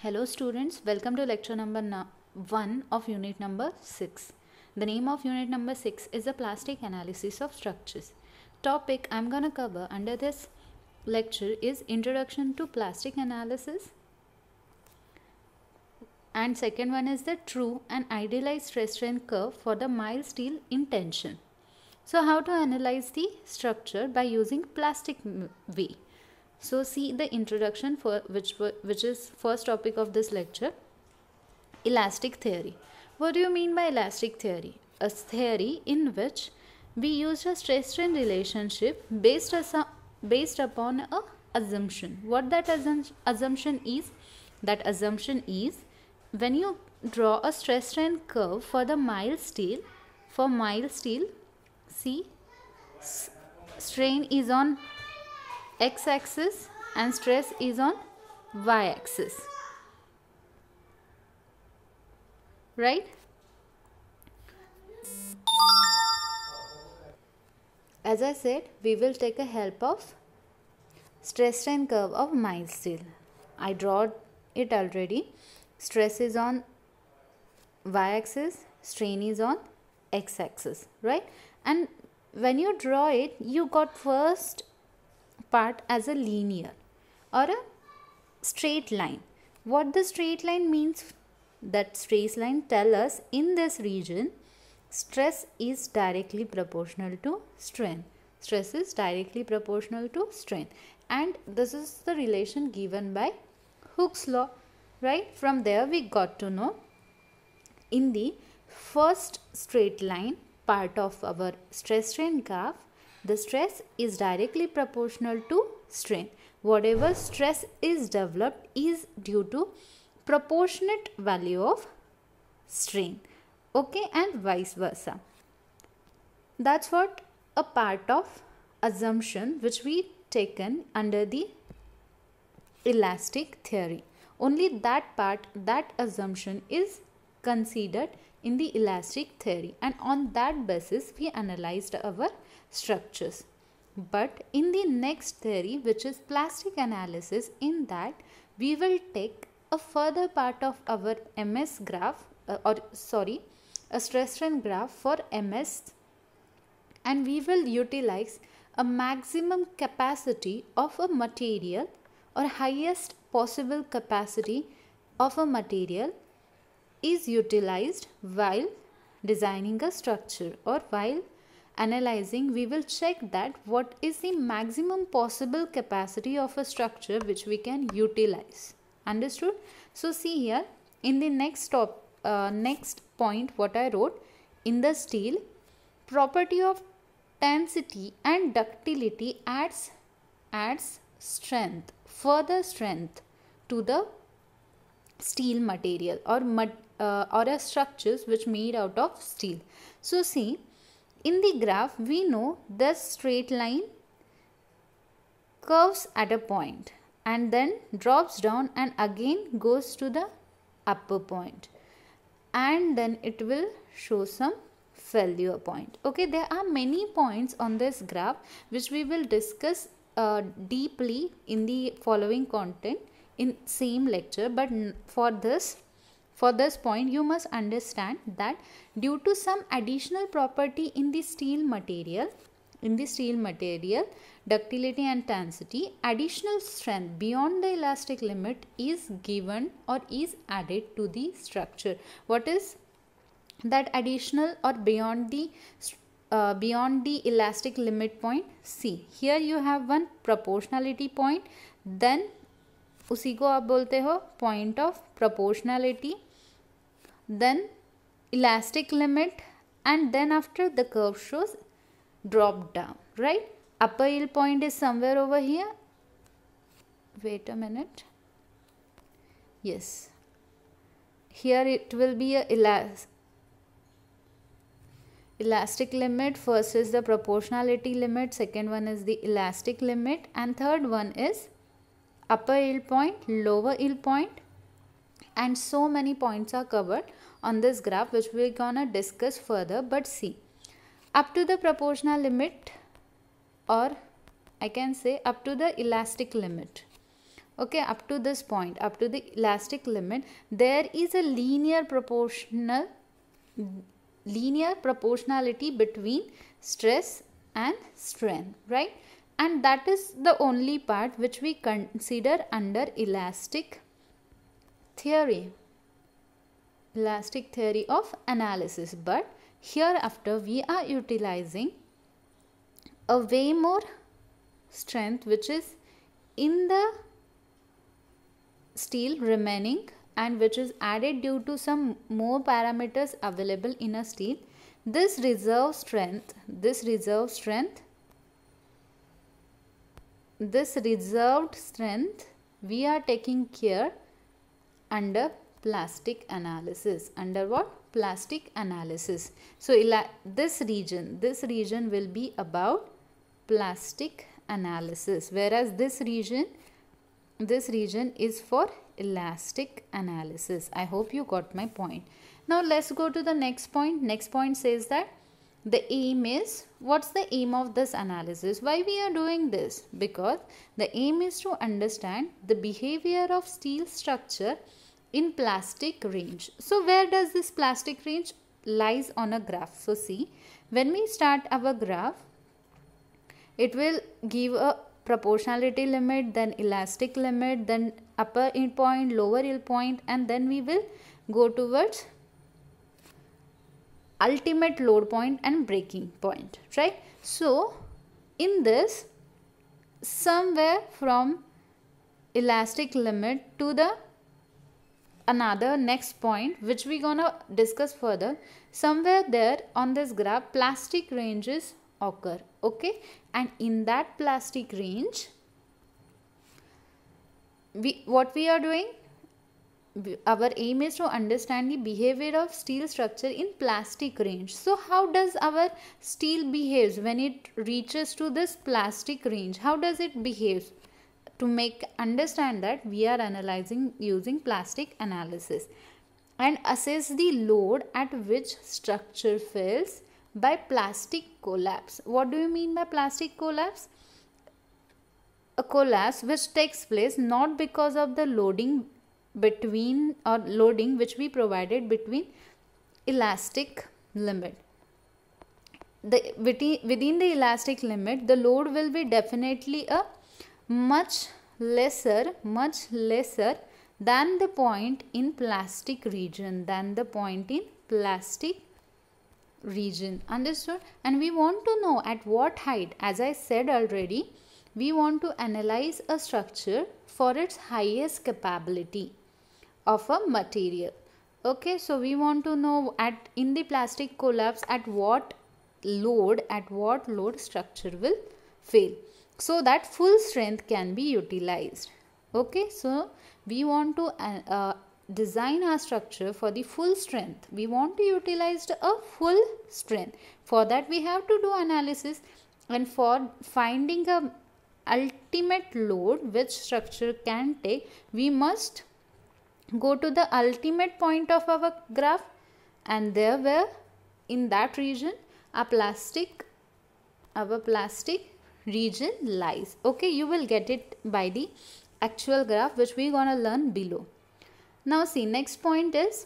Hello students, welcome to lecture number 1 of unit number 6. The name of unit number 6 is the plastic analysis of structures. Topic I'm gonna cover under this lecture is introduction to plastic analysis and second one is the true and idealized stress strain curve for the mild steel in tension. So how to analyze the structure by using plastic way. So see the introduction for which which is first topic of this lecture elastic theory. What do you mean by elastic theory? A theory in which we use a stress strain relationship based assu- based upon a assumption. What that assum- assumption is? That assumption is when you draw a stress strain curve for the mild steel for mild steel see strain is on x-axis and stress is on y-axis right as I said we will take a help of stress strain curve of mild steel I draw it already stress is on y-axis strain is on x-axis right and when you draw it you got first part as a linear or a straight line. What the straight line means that straight line tell us in this region stress is directly proportional to strain. Stress is directly proportional to strain and this is the relation given by Hooke's law right from there we got to know in the first straight line part of our stress strain graph the stress is directly proportional to strain. Whatever stress is developed is due to proportionate value of strain. Okay, and vice versa. That's what a part of assumption which we taken under the elastic theory. Only that part, that assumption is considered in the elastic theory and on that basis we analyzed our structures. But in the next theory, which is plastic analysis, in that we will take a further part of our MS graph uh, or sorry, a stress strain graph for MS and we will utilize a maximum capacity of a material or highest possible capacity of a material is utilized while designing a structure or while analyzing, we will check that what is the maximum possible capacity of a structure which we can utilize. Understood? So see here, in the next top, uh, next point what I wrote, in the steel, property of tensity and ductility adds, adds strength, further strength to the steel material or mud, uh, or a structures which made out of steel. So see, in the graph, we know the straight line curves at a point and then drops down and again goes to the upper point and then it will show some failure point. Okay, there are many points on this graph which we will discuss uh, deeply in the following content in same lecture but for this for this point, you must understand that due to some additional property in the steel material, in the steel material, ductility and tensity, additional strength beyond the elastic limit is given or is added to the structure. What is that additional or beyond the uh, beyond the elastic limit point See Here you have one proportionality point, then usi ko आप bolte ho point of proportionality then elastic limit and then after the curve shows drop down right upper yield point is somewhere over here wait a minute yes here it will be a elas elastic limit first is the proportionality limit second one is the elastic limit and third one is upper yield point lower yield point and so many points are covered on this graph which we're gonna discuss further but see up to the proportional limit or I can say up to the elastic limit okay up to this point up to the elastic limit there is a linear proportional linear proportionality between stress and strain right and that is the only part which we consider under elastic theory elastic theory of analysis but hereafter we are utilizing a way more strength which is in the steel remaining and which is added due to some more parameters available in a steel this reserve strength this reserve strength this reserved strength we are taking care under plastic analysis under what plastic analysis so this region this region will be about plastic analysis whereas this region this region is for elastic analysis i hope you got my point now let's go to the next point next point says that the aim is what's the aim of this analysis why we are doing this because the aim is to understand the behavior of steel structure in plastic range. So where does this plastic range lies on a graph? So see when we start our graph it will give a proportionality limit then elastic limit then upper point lower point and then we will go towards ultimate load point and breaking point right so in this somewhere from elastic limit to the another next point which we gonna discuss further somewhere there on this graph plastic ranges occur okay and in that plastic range we what we are doing our aim is to understand the behavior of steel structure in plastic range so how does our steel behaves when it reaches to this plastic range how does it behave to make understand that we are analyzing using plastic analysis and assess the load at which structure fails by plastic collapse. What do you mean by plastic collapse? A collapse which takes place not because of the loading between or loading which we provided between elastic limit. The, within, within the elastic limit, the load will be definitely a much lesser, much lesser than the point in plastic region, than the point in plastic region. Understood? And we want to know at what height, as I said already, we want to analyze a structure for its highest capability of a material. Okay, so we want to know at in the plastic collapse at what load, at what load structure will fail so that full strength can be utilized okay so we want to uh, uh design our structure for the full strength we want to utilize a full strength for that we have to do analysis and for finding a ultimate load which structure can take we must go to the ultimate point of our graph and there where in that region a plastic our plastic region lies okay you will get it by the actual graph which we gonna learn below now see next point is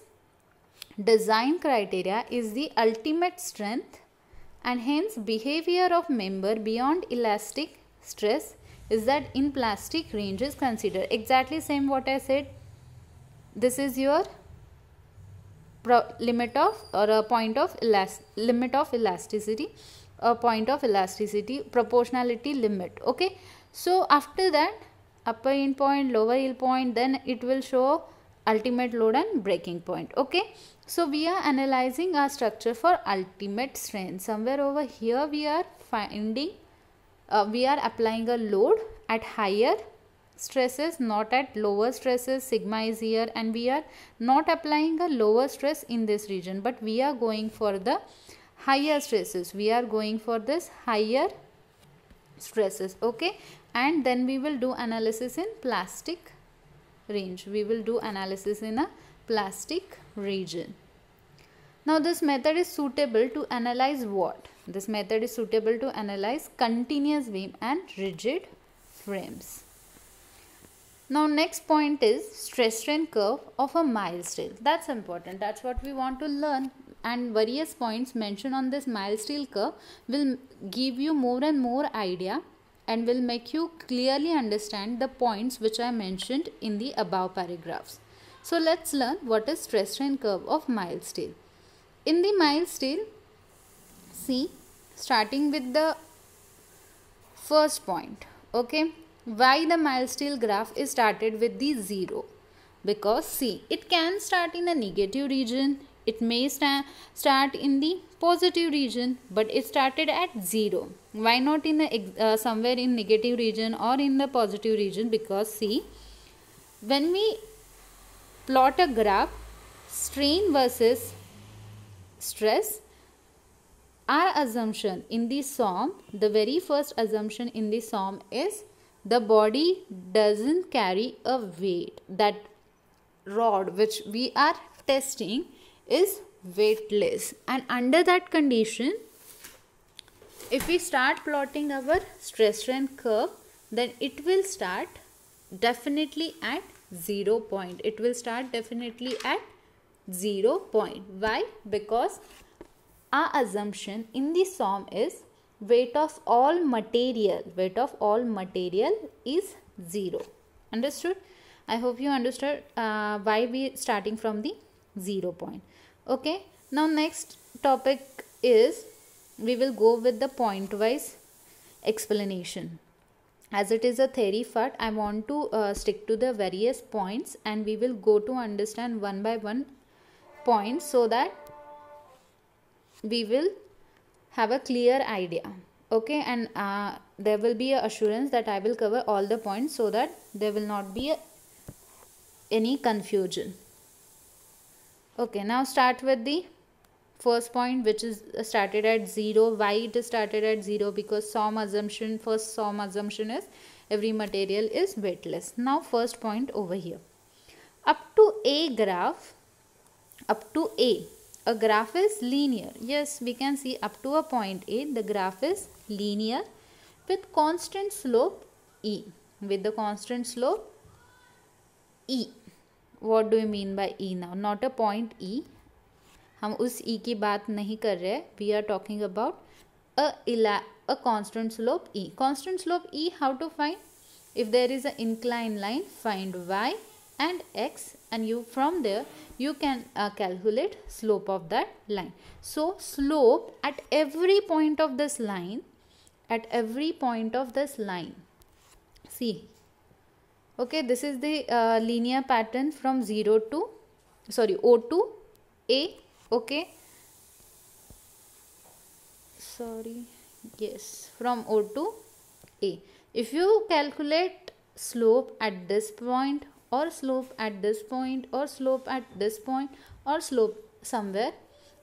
design criteria is the ultimate strength and hence behavior of member beyond elastic stress is that in plastic range is considered exactly same what I said this is your limit of or a point of limit of elasticity a point of elasticity proportionality limit okay so after that upper yield point lower yield point then it will show ultimate load and breaking point okay so we are analyzing our structure for ultimate strain somewhere over here we are finding uh, we are applying a load at higher stresses not at lower stresses sigma is here and we are not applying a lower stress in this region but we are going for the higher stresses we are going for this higher stresses okay and then we will do analysis in plastic range we will do analysis in a plastic region now this method is suitable to analyze what this method is suitable to analyze continuous beam and rigid frames now next point is stress strain curve of a mild steel. That's important. That's what we want to learn and various points mentioned on this milestone curve will give you more and more idea and will make you clearly understand the points which I mentioned in the above paragraphs. So let's learn what is stress strain curve of Miles steel. In the Miles steel, see starting with the first point. Okay, why the Miles steel graph is started with the zero? Because see, it can start in a negative region, it may sta- start in the positive region, but it started at zero. Why not in the uh, somewhere in negative region or in the positive region? Because see, when we plot a graph, strain versus stress. Our assumption in the psalm the very first assumption in the psalm is the body doesn't carry a weight. That rod which we are testing is weightless and under that condition if we start plotting our stress strain curve then it will start definitely at zero point it will start definitely at zero point why because our assumption in the SOM is weight of all material weight of all material is zero understood i hope you understood uh, why we starting from the 0 point okay now next topic is we will go with the point wise explanation as it is a theory part i want to uh, stick to the various points and we will go to understand one by one point so that we will have a clear idea okay and uh, there will be a assurance that i will cover all the points so that there will not be a, any confusion okay now start with the first point which is uh, started at 0 why it is started at 0 because some assumption first some assumption is every material is weightless now first point over here up to a graph up to a a graph is linear yes we can see up to a point a the graph is linear with constant slope e with the constant slope e what do you mean by e now? Not a point हम उस are की बात नहीं कर रहे e. Are talking about a इला a if there is an inclined line find y and x and you from there you can uh, calculate slope of that line so slope at every point of this line at every point of this line see okay this is the uh, linear pattern from 0 to sorry o to a okay sorry yes from o to a if you calculate slope at this point or slope at this point or slope at this point or slope somewhere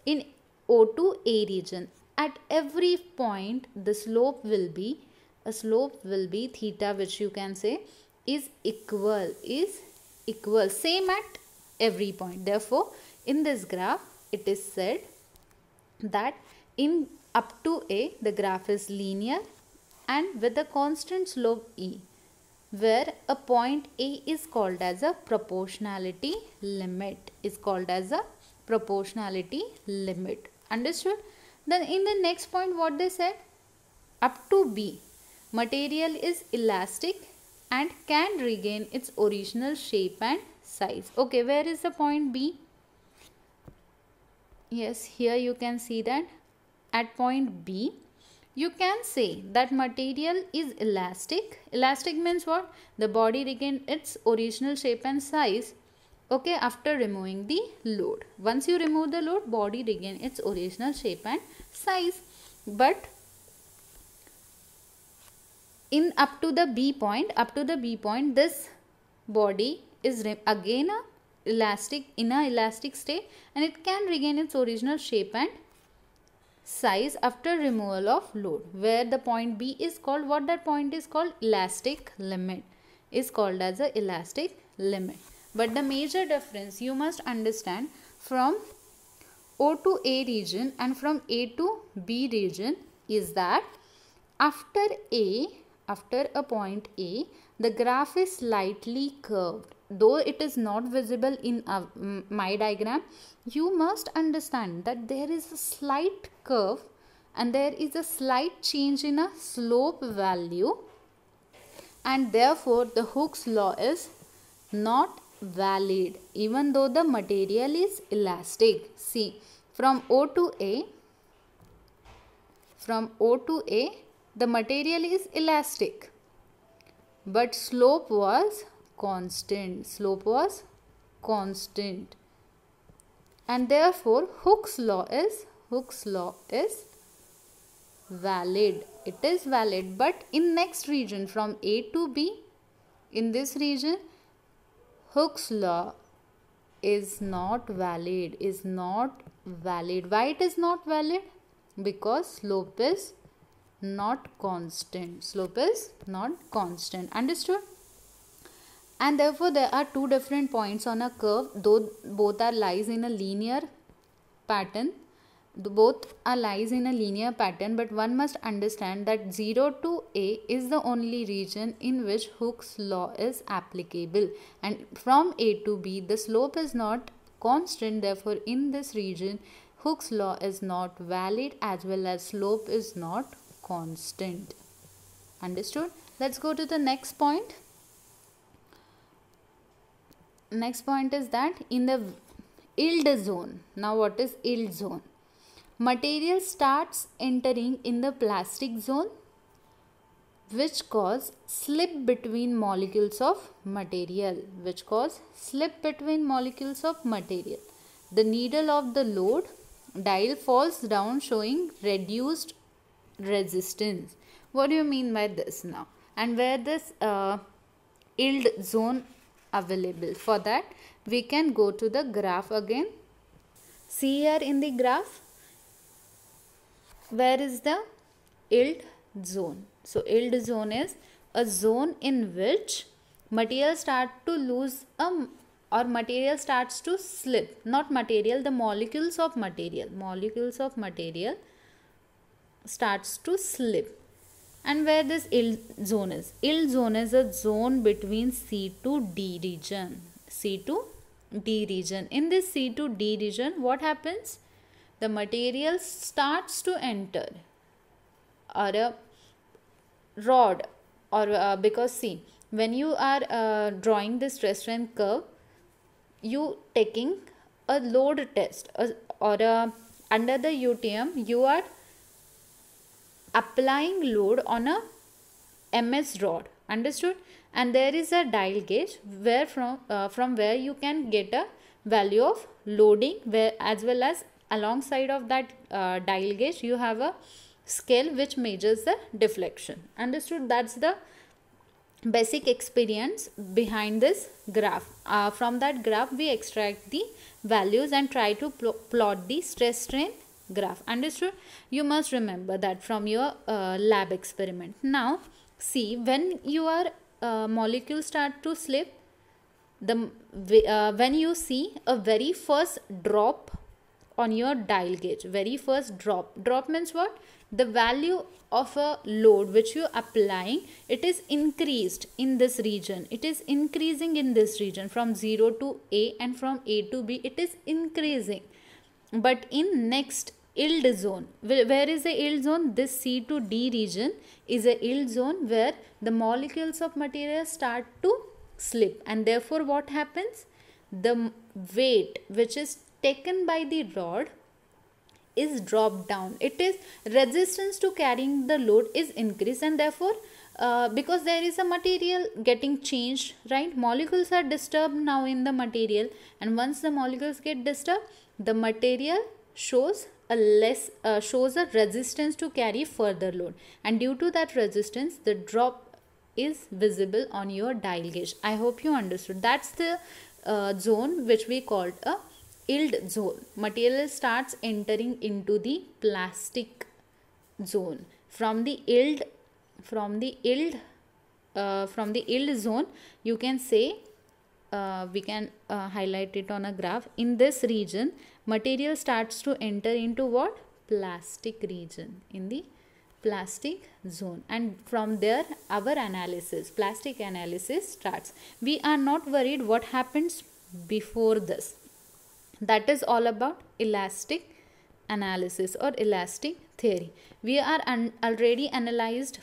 in o to a region at every point the slope will be a slope will be theta which you can say is equal is equal same at every point therefore in this graph it is said that in up to a the graph is linear and with a constant slope e where a point a is called as a proportionality limit is called as a proportionality limit understood then in the next point what they said up to b material is elastic and can regain its original shape and size. Okay, where is the point B? Yes, here you can see that at point B, you can say that material is elastic. Elastic means what? The body regained its original shape and size okay after removing the load once you remove the load body regain its original shape and size but in up to the B point, up to the B point, this body is again a elastic in a elastic state and it can regain its original shape and size after removal of load where the point B is called what that point is called elastic limit is called as a elastic limit but the major difference you must understand from O to A region and from A to B region is that after A after a point A, the graph is slightly curved. Though it is not visible in uh, my diagram, you must understand that there is a slight curve and there is a slight change in a slope value and therefore the Hooke's law is not valid even though the material is elastic. See from O to A, from O to A the material is elastic, but slope was constant. Slope was constant. And therefore, Hooke's law is Hooke's law is valid. It is valid, but in next region from A to B, in this region, Hooke's law is not valid. Is not valid. Why it is not valid? Because slope is not constant slope is not constant understood and therefore there are two different points on a curve though both are lies in a linear pattern both are lies in a linear pattern but one must understand that 0 to a is the only region in which hook's law is applicable and from a to b the slope is not constant therefore in this region hook's law is not valid as well as slope is not constant understood let's go to the next point next point is that in the yield zone now what is yield zone material starts entering in the plastic zone which cause slip between molecules of material which cause slip between molecules of material the needle of the load dial falls down showing reduced resistance. What do you mean by this now? And where this uh, yield zone available? For that, we can go to the graph again. See here in the graph, where is the yield zone? So, yield zone is a zone in which material start to lose a um, or material starts to slip not material the molecules of material molecules of material starts to slip and where this ill zone is ill zone is a zone between c to d region c to d region in this c to d region what happens the material starts to enter or a rod or uh, because see when you are uh, drawing the stress strain curve you taking a load test uh, or, or uh, under the utm you are applying load on a MS rod understood and there is a dial gauge where from uh, from where you can get a value of loading where as well as alongside of that uh, dial gauge you have a scale which measures the deflection understood that's the basic experience behind this graph uh, from that graph we extract the values and try to pl plot the stress strain graph understood you must remember that from your uh, lab experiment now see when your uh, molecule start to slip the uh, when you see a very first drop on your dial gauge very first drop drop means what the value of a load which you applying it is increased in this region it is increasing in this region from 0 to a and from a to b it is increasing but in next yield zone. Where is the yield zone? This C to D region is a yield zone where the molecules of material start to slip and therefore what happens? The weight which is taken by the rod is dropped down. It is resistance to carrying the load is increased and therefore uh, because there is a material getting changed, right? Molecules are disturbed now in the material and once the molecules get disturbed, the material shows a less uh, shows a resistance to carry further load and due to that resistance the drop is visible on your dial gauge i hope you understood that's the uh, zone which we called a yield zone material starts entering into the plastic zone from the yield from the yield uh, from the yield zone you can say uh, we can uh, highlight it on a graph in this region material starts to enter into what plastic region in the plastic zone and from there our analysis plastic analysis starts we are not worried what happens before this that is all about elastic analysis or elastic theory we are already analyzed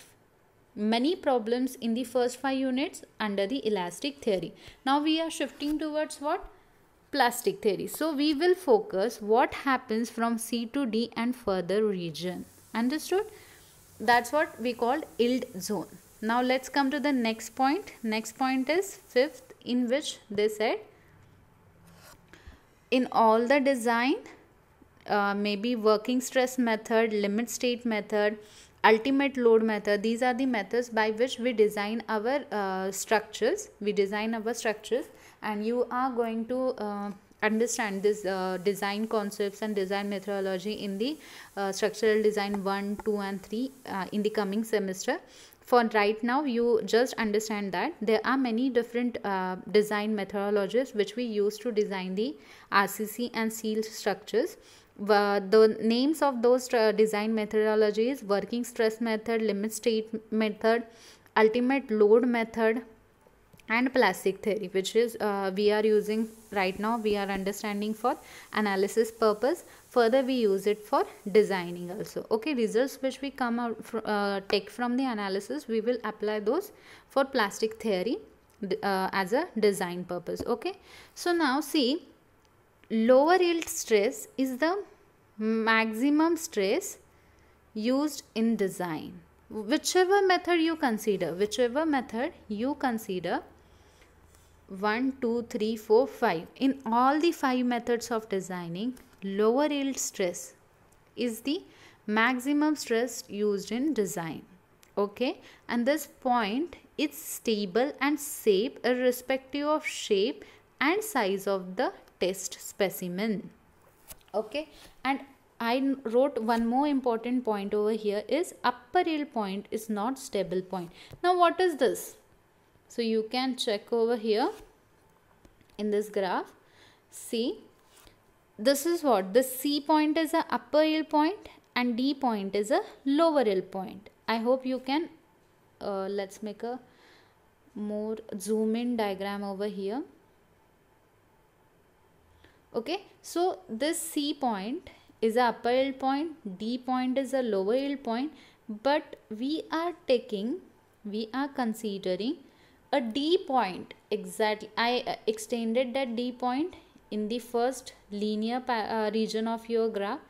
many problems in the first five units under the elastic theory now we are shifting towards what plastic theory. So we will focus what happens from C to D and further region. Understood? That's what we called yield zone. Now let's come to the next point. Next point is fifth in which they said in all the design uh, maybe working stress method, limit state method, ultimate load method these are the methods by which we design our uh, structures we design our structures and you are going to uh, understand this uh, design concepts and design methodology in the uh, structural design 1 2 and 3 uh, in the coming semester for right now you just understand that there are many different uh, design methodologies which we use to design the rcc and steel structures the names of those uh, design methodologies working stress method limit state method ultimate load method and plastic theory which is uh, we are using right now we are understanding for analysis purpose further we use it for designing also okay results which we come out fr uh, take from the analysis we will apply those for plastic theory uh, as a design purpose okay so now see lower yield stress is the maximum stress used in design whichever method you consider whichever method you consider 1 2 3 4 5 in all the five methods of designing lower yield stress is the maximum stress used in design okay and this point is stable and safe irrespective of shape and size of the test specimen okay and I wrote one more important point over here is upper yield point is not stable point. Now what is this? So you can check over here in this graph. See, this is what? The C point is a upper yield point and D point is a lower yield point. I hope you can, uh, let's make a more zoom in diagram over here okay so this c point is a upper yield point d point is a lower yield point but we are taking we are considering a d point exactly i uh, extended that d point in the first linear uh, region of your graph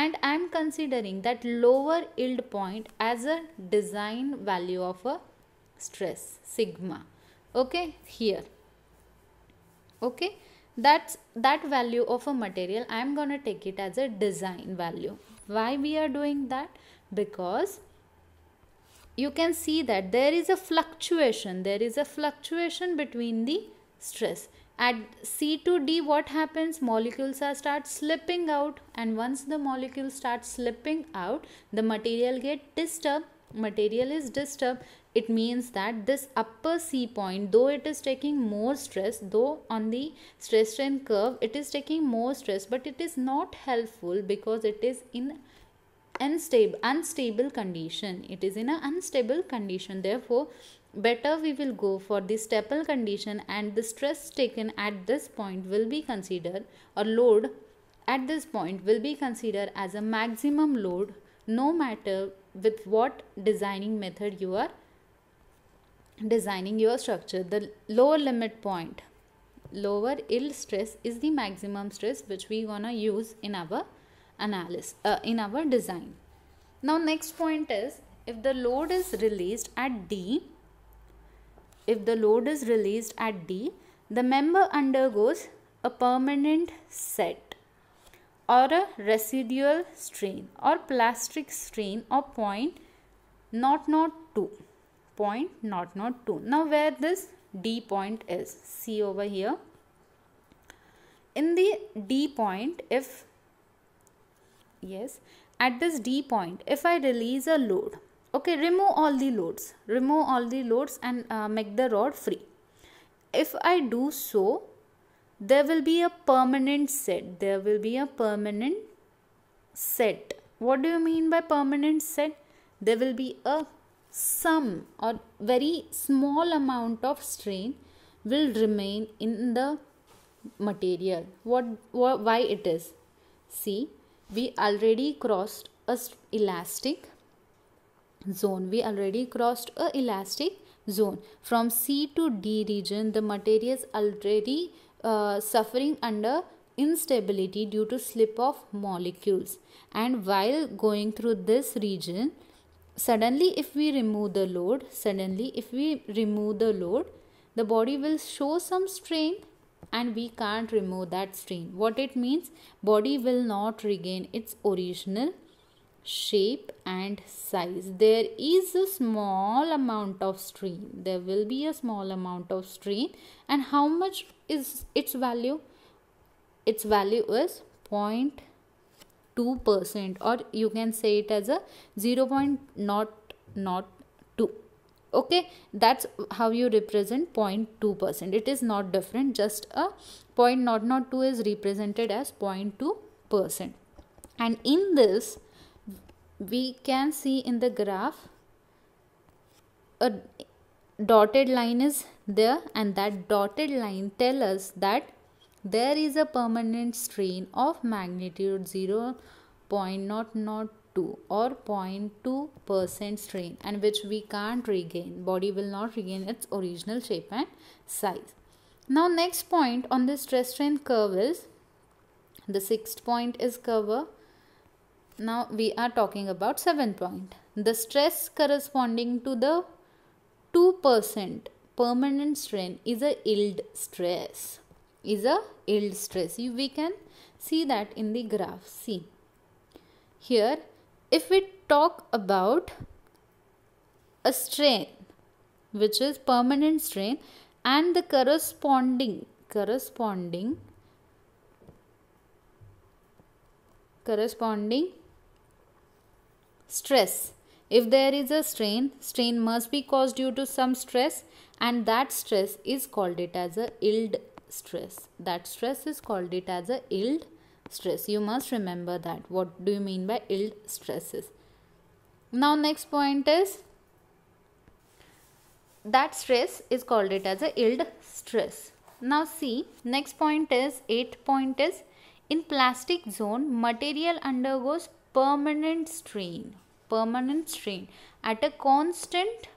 and i am considering that lower yield point as a design value of a stress sigma okay here okay that's that value of a material i am going to take it as a design value why we are doing that because you can see that there is a fluctuation. There is a fluctuation between the stress. At C to D what happens? Molecules are start slipping out and once the molecule starts slipping out, the material get disturbed. Material is disturbed. It means that this upper C point, though it is taking more stress, though on the stress strain curve, it is taking more stress, but it is not helpful because it is in unstable unstable condition it is in an unstable condition therefore better we will go for the stable condition and the stress taken at this point will be considered or load at this point will be considered as a maximum load no matter with what designing method you are designing your structure the lower limit point lower ill stress is the maximum stress which we gonna use in our analysis uh, in our design now next point is if the load is released at d if the load is released at d the member undergoes a permanent set or a residual strain or plastic strain or point not not 2 point not not 2 now where this d point is see over here in the d point if yes at this d point if i release a load okay remove all the loads remove all the loads and uh, make the rod free if i do so there will be a permanent set there will be a permanent set what do you mean by permanent set there will be a sum or very small amount of strain will remain in the material what, what why it is see we already crossed a elastic zone we already crossed a elastic zone from c to d region the material is already uh, suffering under instability due to slip of molecules and while going through this region suddenly if we remove the load suddenly if we remove the load the body will show some strength and we can't remove that strain. What it means? Body will not regain its original shape and size. There is a small amount of strain. There will be a small amount of strain and how much is its value? Its value is 0.2% or you can say it as a 0. not not okay that's how you represent 0.2 percent it is not different just a 0.002 is represented as 0.2 percent and in this we can see in the graph a dotted line is there and that dotted line tell us that there is a permanent strain of magnitude 0.002 2 or 0.2% strain and which we can't regain. Body will not regain its original shape and size. Now next point on the stress strain curve is the sixth point is curve. Now we are talking about seventh point. The stress corresponding to the 2% permanent strain is a yield stress. Is a yield stress. We can see that in the graph. See here if we talk about a strain which is permanent strain and the corresponding corresponding corresponding stress if there is a strain strain must be caused due to some stress and that stress is called it as a yield stress that stress is called it as a yield stress. You must remember that. What do you mean by ill stresses? Now, next point is that stress is called it as a ill stress. Now, see, next point is eighth point is in plastic zone, material undergoes permanent strain, permanent strain at a constant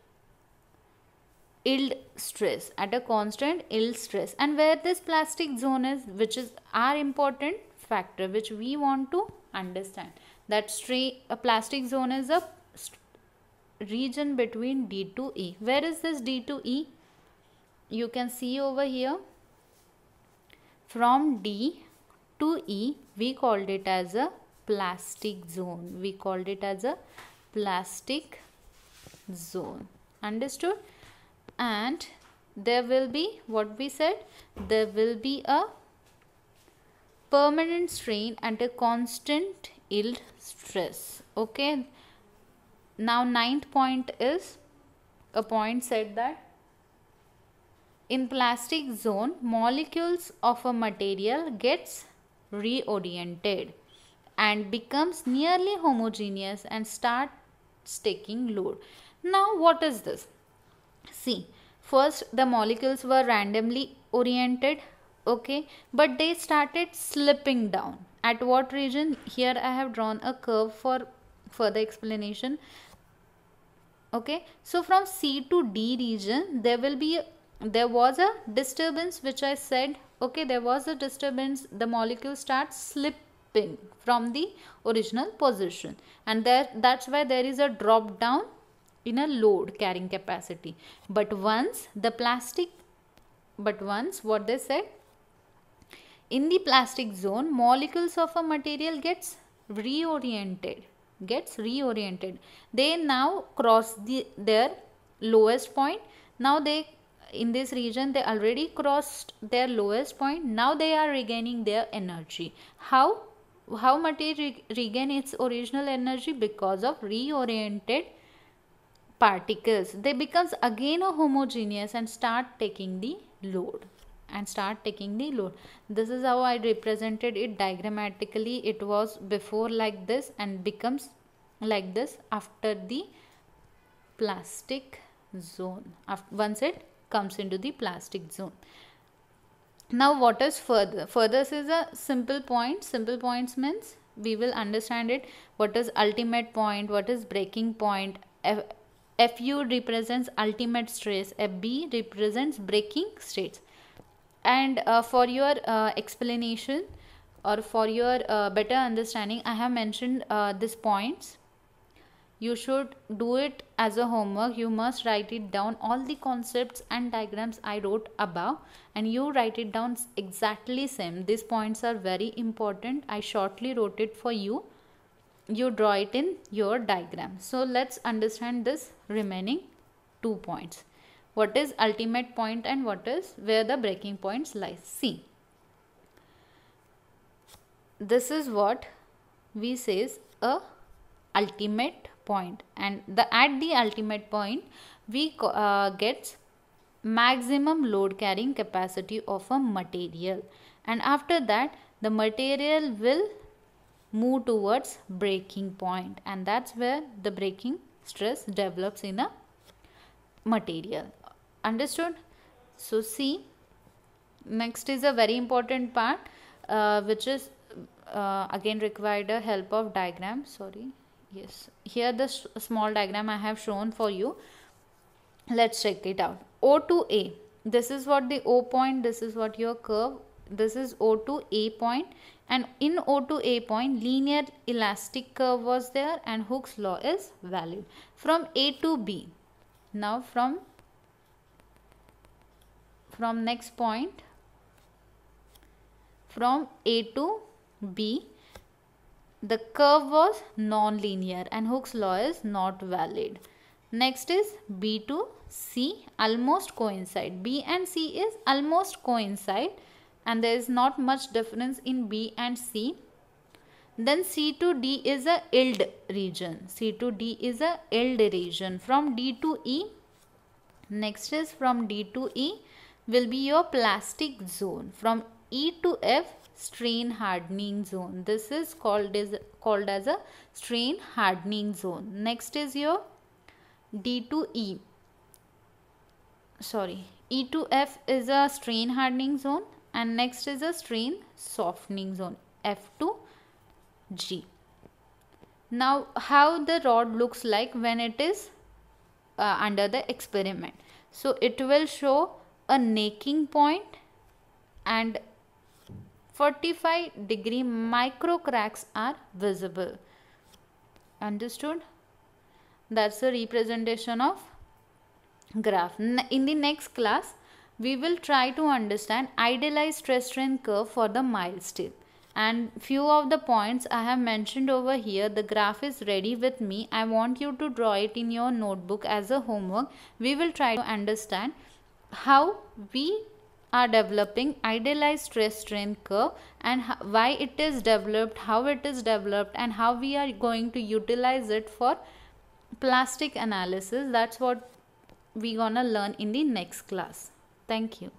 yield stress at a constant ill stress and where this plastic zone is which is are important factor which we want to understand that straight a plastic zone is a region between D to E. Where is this D to E? You can see over here from D to E we called it as a plastic zone. We called it as a plastic zone. Understood? And there will be what we said there will be a permanent strain under constant yield stress okay now ninth point is a point said that in plastic zone molecules of a material gets reoriented and becomes nearly homogeneous and starts taking load now what is this see first the molecules were randomly oriented okay but they started slipping down at what region here i have drawn a curve for further explanation okay so from c to d region there will be there was a disturbance which i said okay there was a disturbance the molecule starts slipping from the original position and there that's why there is a drop down in a load carrying capacity but once the plastic but once what they said in the plastic zone, molecules of a material gets reoriented gets reoriented they now cross the, their lowest point now they in this region they already crossed their lowest point now they are regaining their energy how how material regain its original energy because of reoriented particles they becomes again a homogeneous and start taking the load and start taking the load this is how i represented it diagrammatically it was before like this and becomes like this after the plastic zone after, once it comes into the plastic zone now what is further further is a simple point simple points means we will understand it what is ultimate point what is breaking point F, fu represents ultimate stress fb represents breaking states and uh, for your uh, explanation or for your uh, better understanding i have mentioned uh, these points you should do it as a homework you must write it down all the concepts and diagrams i wrote above and you write it down exactly same these points are very important i shortly wrote it for you you draw it in your diagram so let's understand this remaining two points what is ultimate point and what is where the breaking points lies. See, this is what we says a ultimate point and the at the ultimate point we uh, gets maximum load carrying capacity of a material and after that the material will move towards breaking point and that's where the breaking stress develops in a material understood so see next is a very important part uh, which is uh, again required the help of diagram sorry yes here the small diagram i have shown for you let's check it out o to a this is what the o point this is what your curve this is o to a point and in o to a point linear elastic curve was there and hook's law is valid from a to b now from from next point from A to B the curve was non-linear and Hooke's law is not valid. Next is B to C almost coincide. B and C is almost coincide and there is not much difference in B and C. Then C to D is a region. C to D is a region from D to E. Next is from D to E will be your plastic zone from E to F strain hardening zone this is called as called as a strain hardening zone next is your D to E sorry E to F is a strain hardening zone and next is a strain softening zone F to G now how the rod looks like when it is uh, under the experiment so it will show a necking point and 45 degree micro cracks are visible. Understood? That's the representation of graph. In the next class, we will try to understand idealized stress strain curve for the mild steel. And few of the points I have mentioned over here, the graph is ready with me. I want you to draw it in your notebook as a homework. We will try to understand how we are developing idealized stress strain curve and how, why it is developed how it is developed and how we are going to utilize it for plastic analysis that's what we gonna learn in the next class thank you